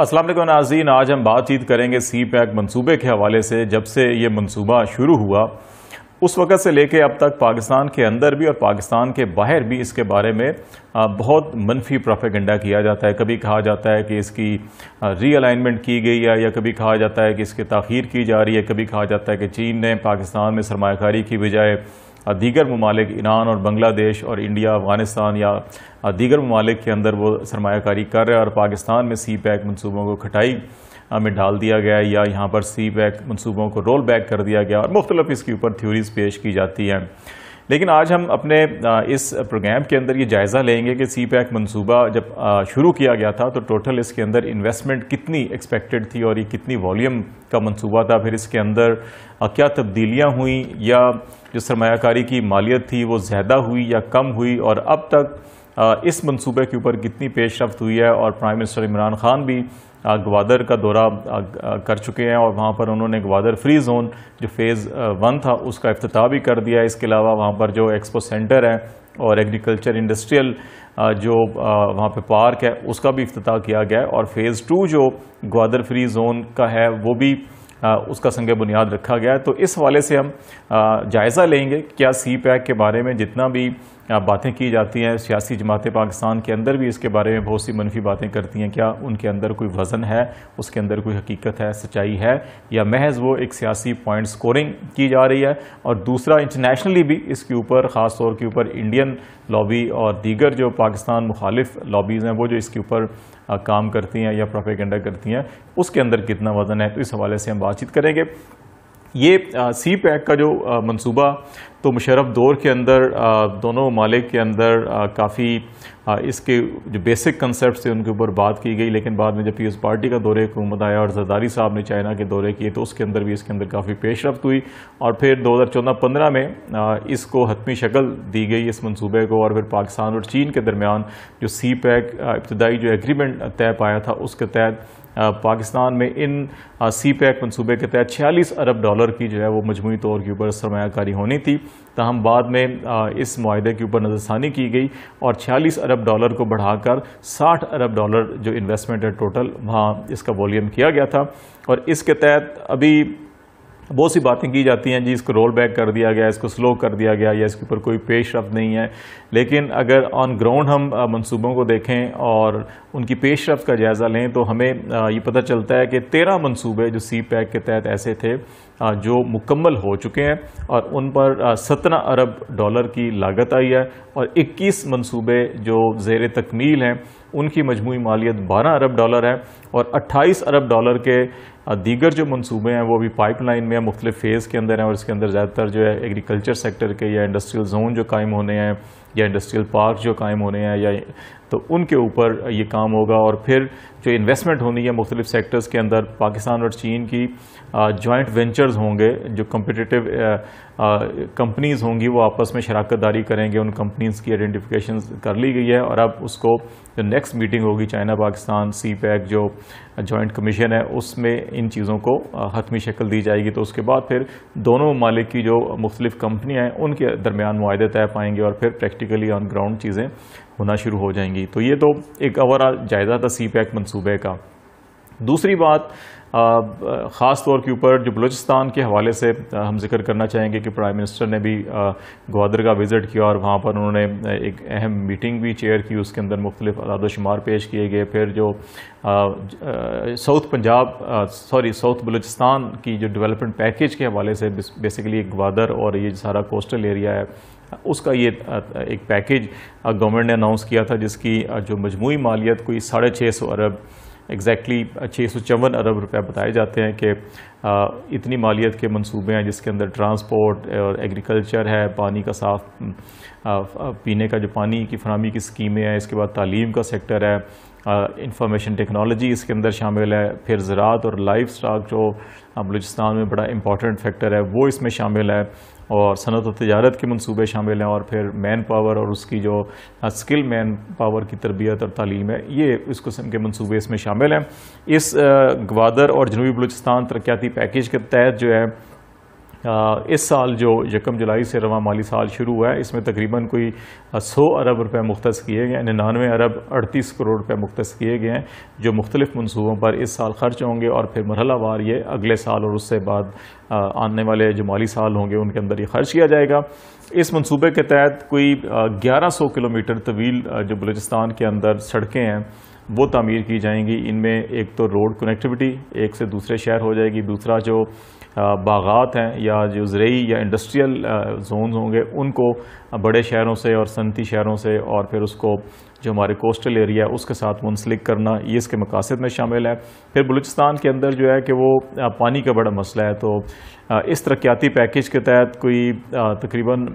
असलम नाजीन आज हम बातचीत करेंगे सी पैक मनसूबे के हवाले से जब से ये मनसूबा शुरू हुआ उस वक़्त से लेके अब तक पाकिस्तान के अंदर भी और पाकिस्तान के बाहर भी इसके बारे में बहुत मनफी प्रोपेगेंडा किया जाता है कभी कहा जाता है कि इसकी रीअलाइनमेंट की गई है या कभी कहा जाता है कि इसकी तखीर की जा रही है कभी कहा जाता है कि चीन ने पाकिस्तान में सरमाकारी की बजाय दीगर ममालिक ईरान और बांग्लादेश और इंडिया अफगानिस्तान या दीगर ममालिक के अंदर वो सरमाकारी कर रहे हैं और पाकिस्तान में सी पैक मनसूबों को खटाई में डाल दिया गया या यहाँ पर सी पैक मनसूबों को रोल बैक कर दिया गया और मुख्तलिफ इसके ऊपर थ्योरीज पेश की जाती हैं लेकिन आज हम अपने इस प्रोग्राम के अंदर ये जायज़ा लेंगे कि सी पैक मनसूबा जब शुरू किया गया था तो टोटल इसके अंदर इन्वेस्टमेंट कितनी एक्सपेक्टेड थी और ये कितनी वॉल्यूम का मनसूबा था फिर इसके अंदर क्या तब्दीलियाँ हुई या जो सरमाकारी की मालियत थी वो ज़्यादा हुई या कम हुई और अब तक इस मनसूबे के ऊपर कितनी पेशरफ हुई है और प्राइम मिनिस्टर इमरान खान भी ग्वादर का दौरा कर चुके हैं और वहाँ पर उन्होंने ग्वादर फ्री जोन जो फेज़ वन था उसका अफ्ताह भी कर दिया है इसके अलावा वहाँ पर जो एक्सपो सेंटर है और एग्रीकल्चर इंडस्ट्रियल जो वहाँ पे पार्क है उसका भी अफ्ताह किया गया है और फेज़ टू जो ग्वादर फ्री जोन का है वो भी उसका संग बुनियाद रखा गया है तो इस हवाले से हम जायज़ा लेंगे क्या सी पैक के बारे में जितना भी बातें की जाती हैं सियासी जमातें पाकिस्तान के अंदर भी इसके बारे में बहुत सी मनफी बातें करती हैं क्या उनके अंदर कोई वज़न है उसके अंदर कोई हकीकत है सच्चाई है या महज वो एक सियासी पॉइंट स्कोरिंग की जा रही है और दूसरा इंटरनेशनली भी इसके ऊपर ख़ास तौर के ऊपर इंडियन लॉबी और दीगर जो पाकिस्तान मुखालिफ लॉबीज़ हैं वो जो इसके ऊपर काम करती हैं या प्रोपेगेंडा करती हैं उसके अंदर कितना वज़न है तो इस हवाले से हम बातचीत करेंगे ये सी पैक का जो मनसूबा तो मुशरफ दौर के अंदर दोनों मालिक के अंदर काफ़ी इसके जो बेसिक कंसेप्ट थे उनके ऊपर बात की गई लेकिन बाद में जब पीएस पार्टी का दौरे हुकूमत आया और जरदारी साहब ने चाइना के दौरे किए तो उसके अंदर भी इसके अंदर काफ़ी पेशरफ हुई और फिर दो हज़ार चौदह पंद्रह में इसको हतमी शक्ल दी गई इस मनसूबे को और फिर पाकिस्तान और चीन के दरमियान जो सी पैक इब्तदाई जो एग्रीमेंट तय पाया था उसके तहत पाकिस्तान में इन सी पैक मनसूबे के तहत छियालीस अरब डॉलर की जो है वो मजमू तौर के ऊपर सरमाकारी होनी थी तहम बाद में इस माहे के ऊपर नज़रसानी की गई और छियालीस अरब डॉलर को बढ़ाकर साठ अरब डॉलर जो इन्वेस्टमेंट है टोटल वहाँ इसका वॉल्यूम किया गया था और इसके तहत अभी बहुत सी बातें की जाती हैं जी इसको रोल बैक कर दिया गया इसको स्लो कर दिया गया या इसके ऊपर कोई पेश रफ्त नहीं है लेकिन अगर ऑन ग्राउंड हम मनसूबों को देखें और उनकी पेश रफ्त का जायज़ा लें तो हमें ये पता चलता है कि तेरह मनसूबे जो सी पैक के तहत ऐसे थे जो मुकम्मल हो चुके हैं और उन पर सत्रह अरब डॉलर की लागत आई है और इक्कीस मनसूबे जो जेर तकमील हैं उनकी मजमू मालियत बारह अरब डॉलर है और अट्ठाईस अरब डॉलर के दीगर जो मनसूबे हैं वो भी पाइप लाइन में मुख्तलि फ़ेज़ के अंदर हैं और इसके अंदर ज़्यादातर जो है एग्रीकल्चर सेक्टर के या इंडस्ट्रियल जोन जो कायम होने हैं या इंडस्ट्रियल पार्क जो कायम होने हैं या तो उनके ऊपर ये काम होगा और फिर जो इन्वेस्टमेंट होनी है मुख्तलिफ सेक्टर्स के अंदर पाकिस्तान और चीन की जॉइंट वेंचर्स होंगे जो कम्पिटिटिव कंपनीज होंगी वो आपस में शराकत दारी करेंगे उन कंपनीज की आइडेंटिफिकेशन कर ली गई है और अब उसको जो नेक्स्ट मीटिंग होगी चाइना पाकिस्तान सी पैक जो जॉइंट कमीशन है उसमें इन चीज़ों को हतमी शक्ल दी जाएगी तो उसके बाद फिर दोनों ममालिक की जो मुख्तलिफ़ कंपनियाँ हैं उनके दरमियान माहे तय पाएंगे और फिर प्रैक्टिकली ऑन ग्राउंड चीज़ें होना शुरू हो जाएंगी तो ये तो एक ओवरऑल जायज़ा था सी पैक मनसूबे का दूसरी बात ख़ास तौर के ऊपर जो बलूचिस्तान के हवाले से हम जिक्र करना चाहेंगे कि प्राइम मिनिस्टर ने भी ग्वादर का विज़िट किया और वहाँ पर उन्होंने एक अहम मीटिंग भी चेयर की उसके अंदर मुख्तलिफ अदादोशुमार पेश किए गए फिर जो south Punjab sorry south Balochistan की जो डेवलपमेंट पैकेज के हवाले से बेसिकली ग्वादर और ये सारा कोस्टल एरिया है उसका ये एक पैकेज गवर्नमेंट ने अनाउंस किया था जिसकी जो मजमू मालियत कोई साढ़े छः सौ अरब एग्जैक्टली uh, छः सौ चौवन अरब रुपये बताए जाते हैं कि uh, इतनी मालियत के मंसूबे हैं जिसके अंदर ट्रांसपोर्ट और एग्रीकल्चर है पानी का साफ हम्म, uh, पीने का जो पानी की फरहमी की स्कीमें हैं इसके बाद तालीम का सेक्टर है इंफॉर्मेशन टेक्नोलॉजी इसके अंदर शामिल है फिर ज़रात और लाइफ स्टाक जो बलूचिस्तान में बड़ा इंपॉर्टेंट फैक्टर है वो इसमें शामिल है और सनत तजारत के मनसूबे शामिल हैं और फिर मैन पावर और उसकी जो स्किल मैन पावर की तरबियत और तालीम है ये इस किस्म के मनसूबे इसमें शामिल हैं इस गवादर और जनूबी बलूचिस्तान तरक्याती पैकेज के तहत जो है इस साल जो यकम जुलाई से रवा माली साल शुरू हुआ है इसमें तकरीबन कोई सौ अरब रुपये मुख्त किए गए निन्यानवे अरब अड़तीस करोड़ रुपये मुख्त किए गए हैं जो मुख्तलिफ मनसूबों पर इस साल खर्च होंगे और फिर मरहलावार ये अगले साल और उससे बाद आने वाले जो माली साल होंगे उनके अंदर ये खर्च किया जाएगा इस मनसूबे के तहत कोई ग्यारह सौ किलोमीटर तवील जो बलूचिस्तान के अंदर सड़कें हैं वो तमीर की जाएंगी इनमें एक तो रोड कनेक्टिविटी एक से दूसरे शहर हो जाएगी दूसरा जो बागात हैं या जो जरिए या इंडस्ट्रियल जोन होंगे उनको बड़े शहरों से और सनती शहरों से और फिर उसको जो हमारे कोस्टल एरिया है उसके साथ मुंसलिक करना ये इसके मकासद में शामिल है फिर बलूचिस्तान के अंदर जो है कि वो पानी का बड़ा मसला है तो इस तरक्याती पैकेज के तहत कोई तकरीबन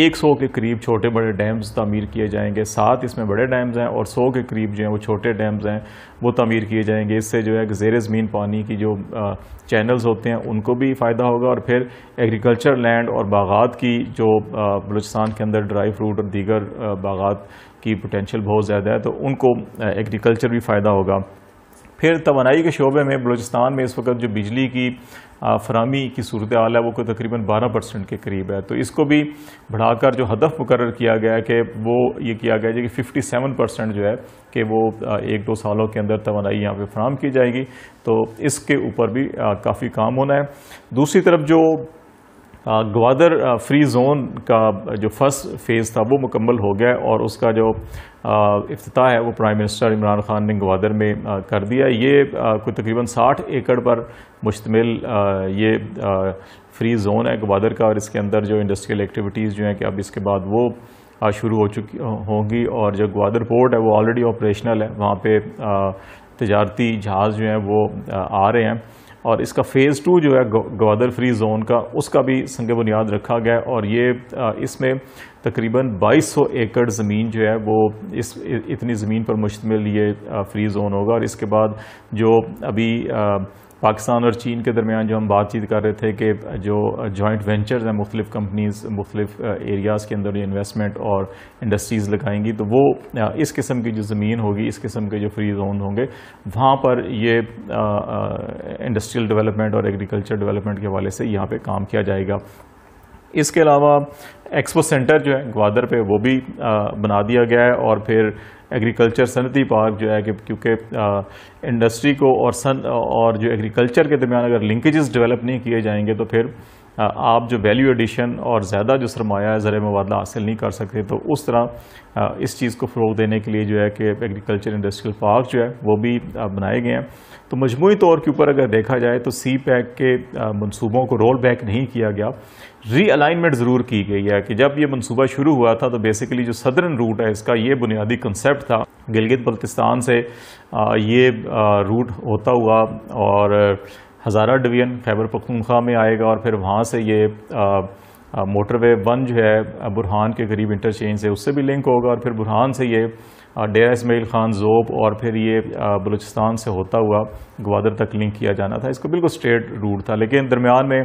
एक सौ के करीब छोटे बड़े डैम्स तमीर किए जाएंगे सात इसमें बड़े डैम्स हैं और सौ के करीब जो हैं वो छोटे डैम्स हैं वो तमीर किए जाएंगे इससे जो है जेर ज़मीन पानी की जो चैनल्स होते हैं उनको भी फ़ायदा होगा और फिर एग्रीकल्चर लैंड और बागात की जो बलूचिस्तान के अंदर ड्राई फ्रूट और दीगर बागात की पोटेंशल बहुत ज़्यादा है तो उनको एग्रीकल्चर भी फ़ायदा होगा फिर तोानाई के शोबे में बलोचिस्तान में इस वक्त जो बिजली की फरहमी की सूरत हाल है वो को तकरीबन बारह परसेंट के करीब है तो इसको भी बढ़ाकर जो हदफ मुकर किया गया है कि वो ये किया गया है कि फिफ्टी सेवन परसेंट जो है कि वो एक दो सालों के अंदर तोानाई यहाँ पर फराम की जाएगी तो इसके ऊपर भी काफ़ी काम होना है दूसरी तरफ जो ग्वादर फ्री जोन का जो फर्स्ट फेज़ था वो मुकम्मल हो गया और उसका जो अफ्ताह है वो प्राइम मिनिस्टर इमरान खान ने ग्वादर में आ, कर दिया ये कोई तकरीबन साठ एकड़ पर मुश्तमिल ये आ, फ्री जोन है ग्वादर का और इसके अंदर जो इंडस्ट्रियल एक्टिविटीज़ जो हैं कि अब इसके बाद वो शुरू हो चुकी होंगी और जो ग्वादर पोर्ट है वो ऑलरेडी ऑपरेशनल है वहाँ पे तजारती जहाज़ जो हैं वो आ रहे हैं और इसका फ़ेज़ टू जो है गवादर फ्री जोन का उसका भी संग बुनियाद रखा गया और ये इसमें तकरीबन 2200 एकड़ ज़मीन जो है वो इस इतनी ज़मीन पर मुश्तमिल ये फ्री जोन होगा और इसके बाद जो अभी आ, पाकिस्तान और चीन के दरमियान जो हम बातचीत कर रहे थे कि जो जॉइंट वेंचर्स हैं मुख्तलिफ कंपनीज़ मुख्तलिफ एरियाज़ के अंदर इन्वेस्टमेंट और इंडस्ट्रीज़ लगाएंगी तो वो इस किस्म की जो ज़मीन होगी इस किस्म के जो फ्री जोन होंगे वहाँ पर ये इंडस्ट्रियल डेवलपमेंट और एग्रीकल्चर डेवलपमेंट के हवाले से यहाँ पर काम किया जाएगा इसके अलावा एक्सपो सेंटर जो है ग्वादर पे वो भी बना दिया गया है और फिर एग्रीकल्चर सनती पार्क जो है कि क्योंकि इंडस्ट्री को और सन और जो एग्रीकल्चर के दरमियान अगर लिंकेजेस डेवलप नहीं किए जाएंगे तो फिर आप जो वैल्यू एडिशन और ज़्यादा जो सरमाया ज़र मुबादला हासिल नहीं कर सकते तो उस तरह इस चीज़ को फ़रोग देने के लिए जो है कि एग्रीकल्चर इंडस्ट्रियल पार्क जो है वो भी बनाए गए हैं तो मजमू तौर के ऊपर अगर देखा जाए तो सी पैक के मनसूबों को रोल बैक नहीं किया गया रीअलाइनमेंट ज़रूर की गई है कि जब ये मनसूबा शुरू हुआ था तो बेसिकली जो सदरन रूट है इसका ये बुनियादी कंसेप्ट था गिलगित बल्तिस्तान से ये रूट होता हुआ और हज़ारा डिवीज़न खैबर पख्तूनख्वा में आएगा और फिर वहाँ से ये मोटरवे वन जो है बुरहान के करीब इंटरचेंज से उससे भी लिंक होगा और फिर बुरहान से ये डेरा इसमाइल खान जोब और फिर ये बलूचिस्तान से होता हुआ ग्वादर तक लिंक किया जाना था इसको बिल्कुल स्ट्रेट रूट था लेकिन दरमियान में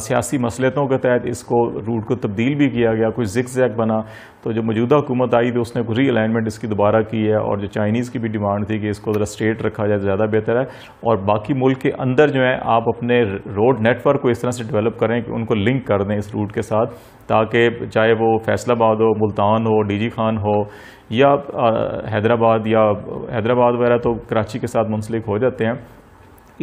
सियासी मसलतों के तहत इसको रूट को तब्दील भी किया गया कोई जिक जैक बना तो जो मौजूदा हुकूमत आई थी उसने री अलाइनमेंट इसकी दोबारा की है और जो चाइनीज़ की भी डिमांड थी कि इसको ज़रा स्ट्रेट रखा जाए ज़्यादा बेहतर है और बाकी मुल्क के अंदर जो है आप अपने रोड नेटवर्क को इस तरह से डेवलप करें कि उनको लिंक कर दें इस रूट के साथ ताकि चाहे वो फैसलाबाद हो मुल्तान हो डी जी खान हो या हैदराबाद या हैदराबाद वगैरह तो कराची के साथ मुंसलिक हो जाते हैं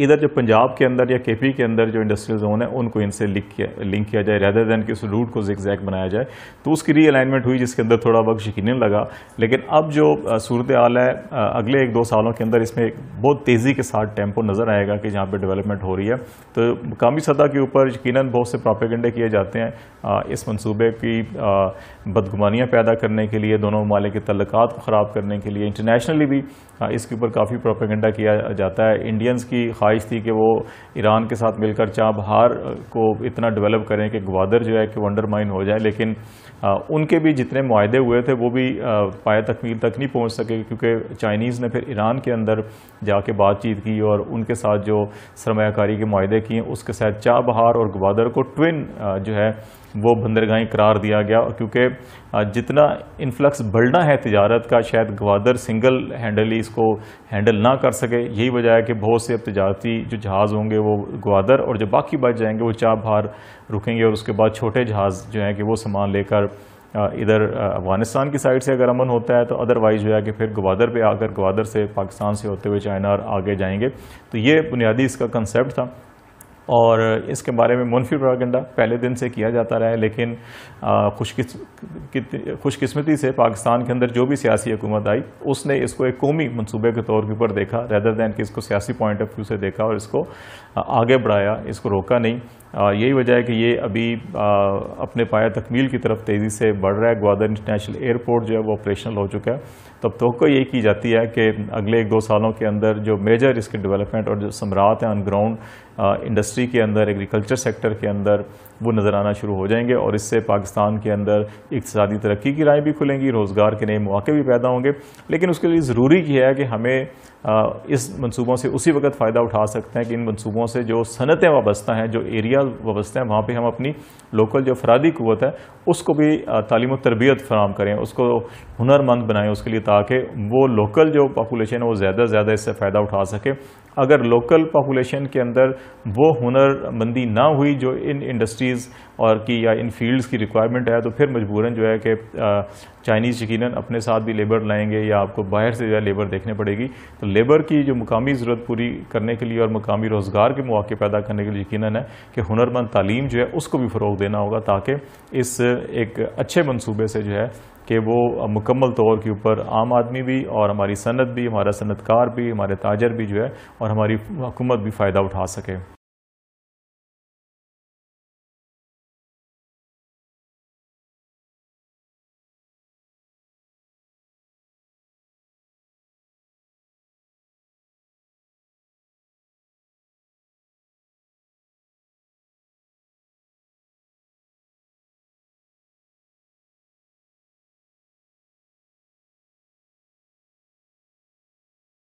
इधर जो पंजाब के अंदर या केपी के अंदर जो इंडस्ट्रियल जोन है उनको इनसे लिंक किया लिंक किया जाए रेदर देन कि उस रूट को जिक बनाया जाए तो उसकी रीअलाइनमेंट हुई जिसके अंदर थोड़ा वक्त यकीन लगा लेकिन अब जो सूरत हाल है अगले एक दो सालों के अंदर इसमें बहुत तेज़ी के साथ टेम्पो नज़र आएगा कि जहाँ पर डेवलपमेंट हो रही है तो मकामी सतह के ऊपर यकीन बहुत से प्रापेगेंडे किए जाते हैं इस मनसूबे की बदगुमानियाँ पैदा करने के लिए दोनों ममालिक के तलक को ख़राब करने के लिए इंटरनेशनली भी इसके ऊपर काफ़ी प्रोपेगेंडा किया जाता है इंडियंस की ख्वाहिश थी कि वो ईरान के साथ मिलकर चाबहार को इतना डेवलप करें कि ग्वादर जो है कि वंडर माइन हो जाए लेकिन आ, उनके भी जितने माहदे हुए थे वो भी पाए तकमील तक नहीं पहुँच सके क्योंकि चाइनीज़ ने फिर ईरान के अंदर जाके बातचीत की और उनके साथ जो सरमाकारी के माहदे किए उसके साथ चाबहार और ग्वादर को ट्विन जो है वो बंदरगाहें करार दिया गया क्योंकि जितना इन्फ्लक्स बढ़ना है तजारत का शायद ग्वादर सिंगल हैंडली इसको हैंडल ना कर सके यही वजह है कि बहुत से अब तजारती जो जहाज़ होंगे वो ग्वादर और जो बाकी बच जाएंगे वो चाप बाहर रुकेंगे और उसके बाद छोटे जहाज़ जो हैं कि वो सामान लेकर इधर अफगानिस्तान की साइड से अगर अमन होता है तो अदरवाइज़ जो है कि फिर ग्वादर पर आकर ग्वादर से पाकिस्तान से होते हुए चाइना और आगे जाएंगे तो ये बुनियादी इसका कंसेप्ट था और इसके बारे में मनफी प्रागंडा पहले दिन से किया जाता रहा है लेकिन खुशकिस्मती खुशकिस्मती से पाकिस्तान के अंदर जो भी सियासी हुकूमत आई उसने इसको एक कौमी मनसूबे के तौर के ऊपर देखा रेदर दैन कि इसको सियासी पॉइंट ऑफ व्यू से देखा और इसको आगे बढ़ाया इसको रोका नहीं यही वजह है कि ये अभी आ, अपने पाया तकमील की तरफ तेज़ी से बढ़ रहा है ग्वादर इंटरनेशनल एयरपोर्ट जो है वो ऑपरेशनल हो चुका है तब तो यही की जाती है कि अगले एक दो सालों के अंदर जो मेजर इसके डेवलपमेंट और जो सम्राट हैं ऑन ग्राउंड इंडस्ट्री के अंदर एग्रीकल्चर सेक्टर के अंदर वो नज़र आना शुरू हो जाएंगे और इससे पाकिस्तान के अंदर इकतदी तरक्की की राय भी खुलेंगी रोज़गार के नए मौके भी पैदा होंगे लेकिन उसके लिए ज़रूरी यह है कि हमें इस मनसूबों से उसी वक्त फ़ायदा उठा सकते हैं कि इन मनसूबों से जो सनतें वाबस्ता हैं जो एरिया वाबस्ता हैं वहाँ पर हम अपनी लोकल जो फरादी क़वत है उसको भी तालीम तरबियत फराम करें उसको हुनरमंद बनाएं उसके लिए ताकि वो लोकल जो पॉपुलेशन है वो ज़्यादा से ज़्यादा इससे फ़ायदा उठा सके अगर लोकल पॉपुलेशन के अंदर वो हुनरमंदी ना हुई जो इन इंडस्ट्रीज़ और की या इन फील्ड्स की रिक्वायरमेंट है तो फिर मजबूरन जो है कि चाइनीज़ यकीन अपने साथ भी लेबर लाएंगे या आपको बाहर से जो है लेबर देखने पड़ेगी तो लेबर की जो मुकामी ज़रूरत पूरी करने के लिए और मुकामी रोज़गार के मौके पैदा करने के लिए यकीन है कि हुनरमंद तालीम जो है उसको भी फ़रोग देना होगा ताकि इस एक अच्छे मनसूबे से जो है कि वो मुकम्मल तौर के ऊपर आम आदमी भी और हमारी सनत भी हमारा सनतकार भी हमारे ताजर भी जो है और हमारी हुकूमत भी फ़ायदा उठा सके